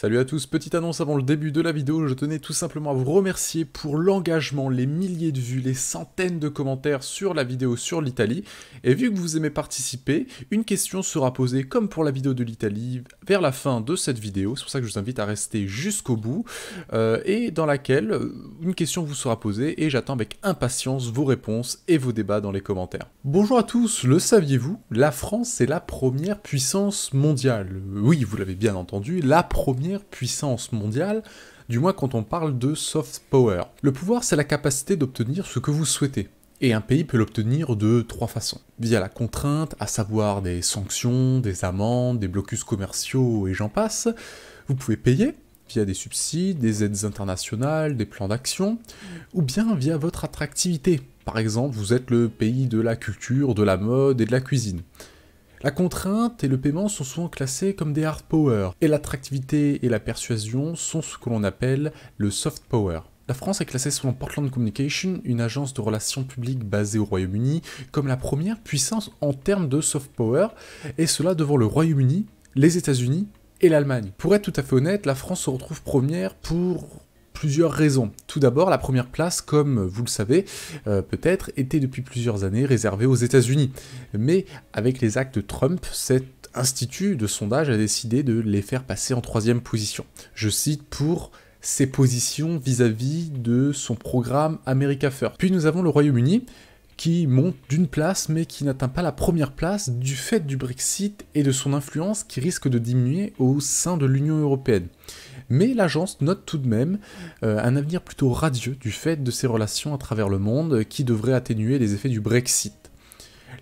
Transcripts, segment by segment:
Salut à tous, petite annonce avant le début de la vidéo, je tenais tout simplement à vous remercier pour l'engagement, les milliers de vues, les centaines de commentaires sur la vidéo sur l'Italie, et vu que vous aimez participer, une question sera posée comme pour la vidéo de l'Italie vers la fin de cette vidéo, c'est pour ça que je vous invite à rester jusqu'au bout, euh, et dans laquelle euh, une question vous sera posée et j'attends avec impatience vos réponses et vos débats dans les commentaires. Bonjour à tous, le saviez-vous La France est la première puissance mondiale. Oui, vous l'avez bien entendu, la première puissance mondiale du moins quand on parle de soft power. Le pouvoir, c'est la capacité d'obtenir ce que vous souhaitez. Et un pays peut l'obtenir de trois façons. Via la contrainte, à savoir des sanctions, des amendes, des blocus commerciaux et j'en passe. Vous pouvez payer, via des subsides, des aides internationales, des plans d'action, ou bien via votre attractivité. Par exemple, vous êtes le pays de la culture, de la mode et de la cuisine. La contrainte et le paiement sont souvent classés comme des hard power, et l'attractivité et la persuasion sont ce que l'on appelle le soft power. La France est classée selon Portland Communication, une agence de relations publiques basée au Royaume-Uni, comme la première puissance en termes de soft power, et cela devant le Royaume-Uni, les États-Unis et l'Allemagne. Pour être tout à fait honnête, la France se retrouve première pour plusieurs raisons. Tout d'abord, la première place, comme vous le savez euh, peut-être, était depuis plusieurs années réservée aux États-Unis. Mais avec les actes de Trump, cet institut de sondage a décidé de les faire passer en troisième position. Je cite pour ses positions vis à -vis de son programme America First. Puis nous avons le Royaume-Uni, qui monte d'une place mais qui n'atteint pas la première place du fait du Brexit et de son influence qui risque de diminuer au sein de l'Union européenne. Mais l'agence note tout de même euh, un avenir plutôt radieux du fait de ses relations à travers le monde qui devrait atténuer les effets du Brexit.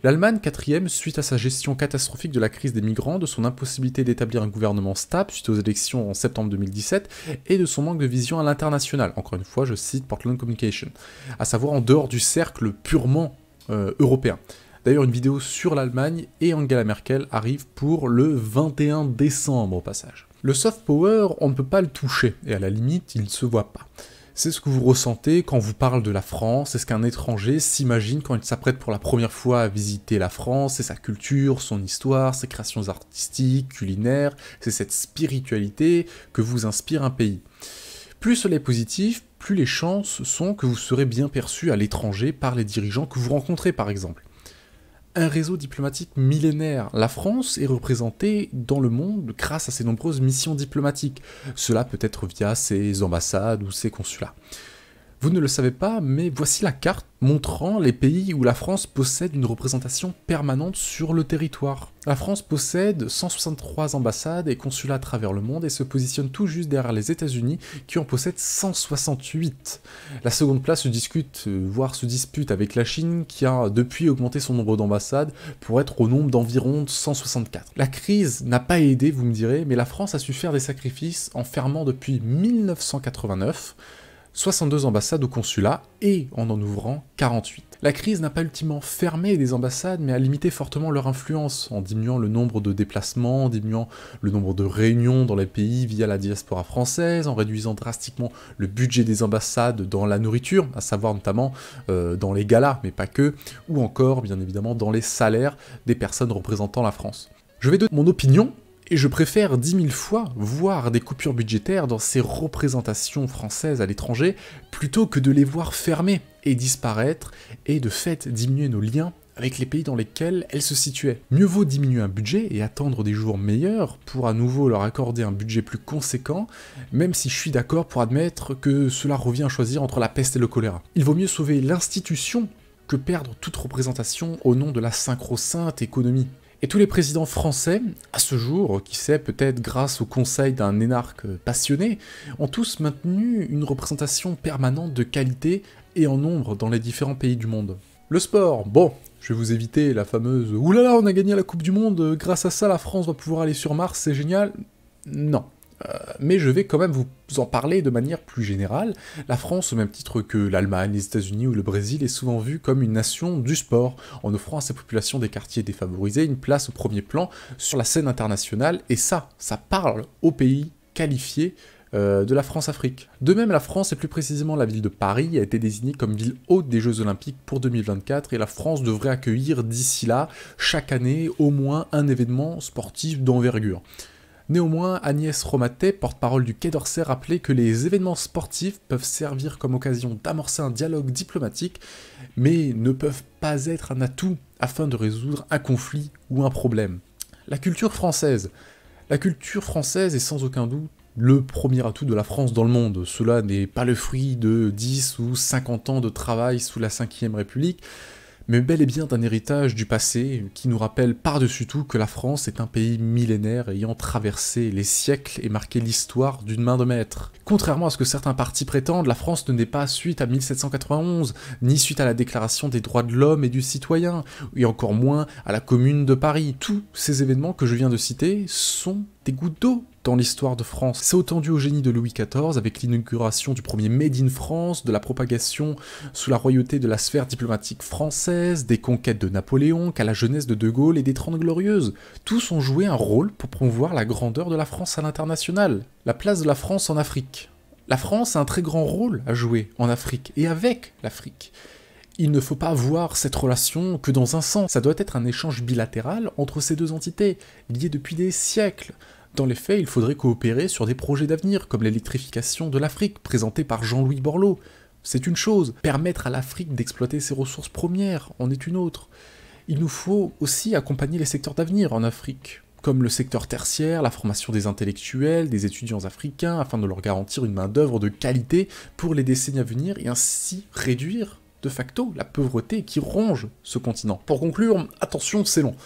L'Allemagne, quatrième, suite à sa gestion catastrophique de la crise des migrants, de son impossibilité d'établir un gouvernement stable suite aux élections en septembre 2017 et de son manque de vision à l'international. Encore une fois, je cite Portland Communication, à savoir en dehors du cercle purement euh, européen. D'ailleurs, une vidéo sur l'Allemagne et Angela Merkel arrive pour le 21 décembre au passage. Le soft power, on ne peut pas le toucher, et à la limite, il ne se voit pas. C'est ce que vous ressentez quand vous parlez de la France, c'est ce qu'un étranger s'imagine quand il s'apprête pour la première fois à visiter la France, c'est sa culture, son histoire, ses créations artistiques, culinaires, c'est cette spiritualité que vous inspire un pays. Plus cela est positif, plus les chances sont que vous serez bien perçu à l'étranger par les dirigeants que vous rencontrez par exemple un réseau diplomatique millénaire. La France est représentée dans le monde grâce à ses nombreuses missions diplomatiques, cela peut être via ses ambassades ou ses consulats. Vous ne le savez pas, mais voici la carte montrant les pays où la France possède une représentation permanente sur le territoire. La France possède 163 ambassades et consulats à travers le monde et se positionne tout juste derrière les États-Unis qui en possèdent 168. La seconde place se discute, euh, voire se dispute avec la Chine qui a depuis augmenté son nombre d'ambassades pour être au nombre d'environ 164. La crise n'a pas aidé, vous me direz, mais la France a su faire des sacrifices en fermant depuis 1989 62 ambassades au consulats et en en ouvrant 48. La crise n'a pas ultimement fermé des ambassades, mais a limité fortement leur influence, en diminuant le nombre de déplacements, en diminuant le nombre de réunions dans les pays via la diaspora française, en réduisant drastiquement le budget des ambassades dans la nourriture, à savoir notamment euh, dans les galas, mais pas que, ou encore bien évidemment dans les salaires des personnes représentant la France. Je vais donner mon opinion et je préfère dix mille fois voir des coupures budgétaires dans ces représentations françaises à l'étranger plutôt que de les voir fermer et disparaître et de fait diminuer nos liens avec les pays dans lesquels elles se situaient. Mieux vaut diminuer un budget et attendre des jours meilleurs pour à nouveau leur accorder un budget plus conséquent, même si je suis d'accord pour admettre que cela revient à choisir entre la peste et le choléra. Il vaut mieux sauver l'institution que perdre toute représentation au nom de la synchro-sainte économie. Et tous les présidents français, à ce jour, qui sait, peut-être grâce au conseil d'un énarque passionné, ont tous maintenu une représentation permanente de qualité et en nombre dans les différents pays du monde. Le sport, bon, je vais vous éviter la fameuse « Oulala, on a gagné la Coupe du Monde, grâce à ça la France va pouvoir aller sur Mars, c'est génial !» Non. Euh, mais je vais quand même vous en parler de manière plus générale. La France, au même titre que l'Allemagne, les États-Unis ou le Brésil, est souvent vue comme une nation du sport, en offrant à sa population des quartiers défavorisés une place au premier plan sur la scène internationale, et ça, ça parle aux pays qualifiés euh, de la France-Afrique. De même, la France, et plus précisément la ville de Paris, a été désignée comme ville haute des Jeux Olympiques pour 2024 et la France devrait accueillir d'ici là, chaque année, au moins un événement sportif d'envergure. Néanmoins, Agnès Romatet, porte-parole du Quai d'Orsay, rappelait que les événements sportifs peuvent servir comme occasion d'amorcer un dialogue diplomatique, mais ne peuvent pas être un atout afin de résoudre un conflit ou un problème. La culture française. La culture française est sans aucun doute le premier atout de la France dans le monde. Cela n'est pas le fruit de 10 ou 50 ans de travail sous la 5ème République, mais bel et bien d'un héritage du passé qui nous rappelle par-dessus tout que la France est un pays millénaire ayant traversé les siècles et marqué l'histoire d'une main de maître. Contrairement à ce que certains partis prétendent, la France ne n'est pas suite à 1791, ni suite à la déclaration des droits de l'homme et du citoyen, et encore moins à la commune de Paris. Tous ces événements que je viens de citer sont des gouttes d'eau dans l'histoire de France. C'est autant dû au génie de Louis XIV avec l'inauguration du premier Made in France, de la propagation sous la royauté de la sphère diplomatique française, des conquêtes de Napoléon, qu'à la jeunesse de De Gaulle et des Trente Glorieuses. Tous ont joué un rôle pour promouvoir la grandeur de la France à l'international, la place de la France en Afrique. La France a un très grand rôle à jouer en Afrique et avec l'Afrique il ne faut pas voir cette relation que dans un sens. Ça doit être un échange bilatéral entre ces deux entités, liées depuis des siècles. Dans les faits, il faudrait coopérer sur des projets d'avenir, comme l'électrification de l'Afrique, présentée par Jean-Louis Borloo. C'est une chose, permettre à l'Afrique d'exploiter ses ressources premières en est une autre. Il nous faut aussi accompagner les secteurs d'avenir en Afrique, comme le secteur tertiaire, la formation des intellectuels, des étudiants africains, afin de leur garantir une main-d'œuvre de qualité pour les décennies à venir et ainsi réduire de facto la pauvreté qui ronge ce continent. Pour conclure, attention, c'est long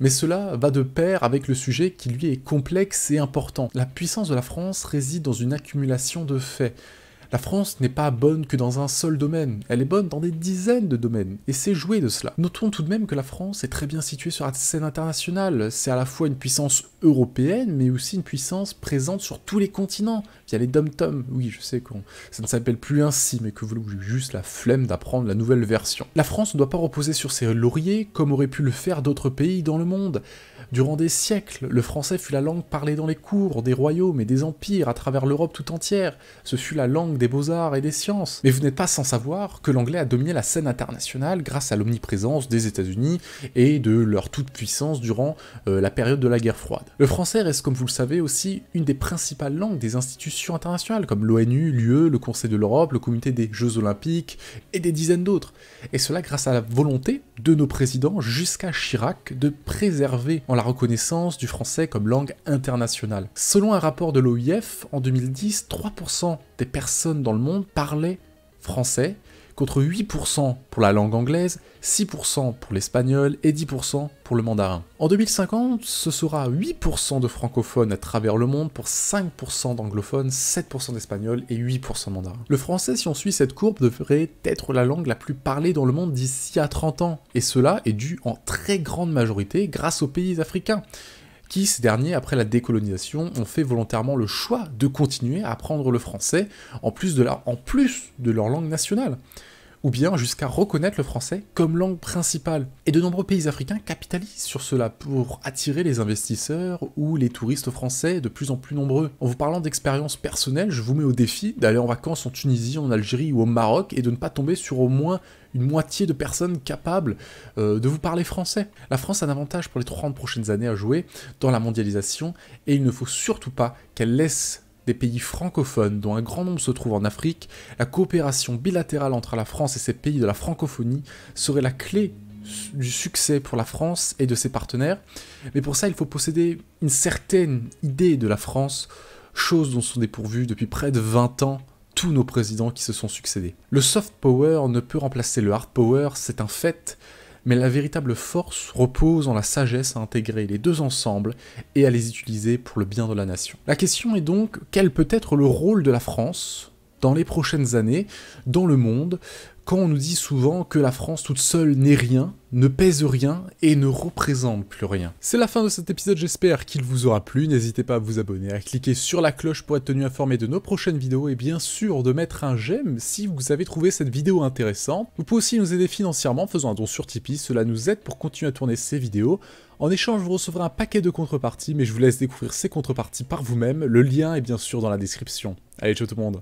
mais cela va de pair avec le sujet qui lui est complexe et important. La puissance de la France réside dans une accumulation de faits. La France n'est pas bonne que dans un seul domaine, elle est bonne dans des dizaines de domaines, et c'est joué de cela. Notons tout de même que la France est très bien située sur la scène internationale, c'est à la fois une puissance européenne, mais aussi une puissance présente sur tous les continents, via les dom-tom. Oui, je sais que ça ne s'appelle plus ainsi, mais que vous avez juste la flemme d'apprendre la nouvelle version. La France ne doit pas reposer sur ses lauriers, comme auraient pu le faire d'autres pays dans le monde. Durant des siècles, le français fut la langue parlée dans les cours, des royaumes et des empires à travers l'Europe tout entière. Ce fut la langue des beaux-arts et des sciences. Mais vous n'êtes pas sans savoir que l'anglais a dominé la scène internationale grâce à l'omniprésence des États-Unis et de leur toute-puissance durant euh, la période de la guerre froide. Le français reste, comme vous le savez, aussi une des principales langues des institutions internationales comme l'ONU, l'UE, le Conseil de l'Europe, le Comité des Jeux Olympiques et des dizaines d'autres. Et cela grâce à la volonté de nos présidents jusqu'à Chirac de préserver en la reconnaissance du français comme langue internationale. Selon un rapport de l'OIF, en 2010, 3% des personnes dans le monde parlaient français, contre 8% pour la langue anglaise, 6% pour l'espagnol et 10% pour le mandarin. En 2050, ce sera 8% de francophones à travers le monde pour 5% d'anglophones, 7% d'espagnols et 8% mandarin. Le français, si on suit cette courbe, devrait être la langue la plus parlée dans le monde d'ici à 30 ans, et cela est dû en très grande majorité grâce aux pays africains qui, ces derniers, après la décolonisation, ont fait volontairement le choix de continuer à apprendre le français en plus de, leur langue nationale ou bien jusqu'à reconnaître le français comme langue principale. Et de nombreux pays africains capitalisent sur cela pour attirer les investisseurs ou les touristes français de plus en plus nombreux. En vous parlant d'expérience personnelle, je vous mets au défi d'aller en vacances en Tunisie, en Algérie ou au Maroc et de ne pas tomber sur au moins une moitié de personnes capables euh, de vous parler français. La France a un avantage pour les 30 prochaines années à jouer dans la mondialisation et il ne faut surtout pas qu'elle laisse pays francophones, dont un grand nombre se trouve en Afrique, la coopération bilatérale entre la France et ces pays de la francophonie serait la clé du succès pour la France et de ses partenaires. Mais pour ça, il faut posséder une certaine idée de la France, chose dont sont dépourvus depuis près de 20 ans tous nos présidents qui se sont succédés. Le soft power ne peut remplacer le hard power, c'est un fait, mais la véritable force repose en la sagesse à intégrer les deux ensemble et à les utiliser pour le bien de la nation. La question est donc quel peut être le rôle de la France dans les prochaines années dans le monde quand on nous dit souvent que la France toute seule n'est rien, ne pèse rien et ne représente plus rien. C'est la fin de cet épisode, j'espère qu'il vous aura plu, n'hésitez pas à vous abonner, à cliquer sur la cloche pour être tenu informé de nos prochaines vidéos et bien sûr de mettre un j'aime si vous avez trouvé cette vidéo intéressante. Vous pouvez aussi nous aider financièrement en faisant un don sur Tipeee, cela nous aide pour continuer à tourner ces vidéos. En échange, vous recevrez un paquet de contreparties, mais je vous laisse découvrir ces contreparties par vous-même, le lien est bien sûr dans la description. Allez, ciao tout le monde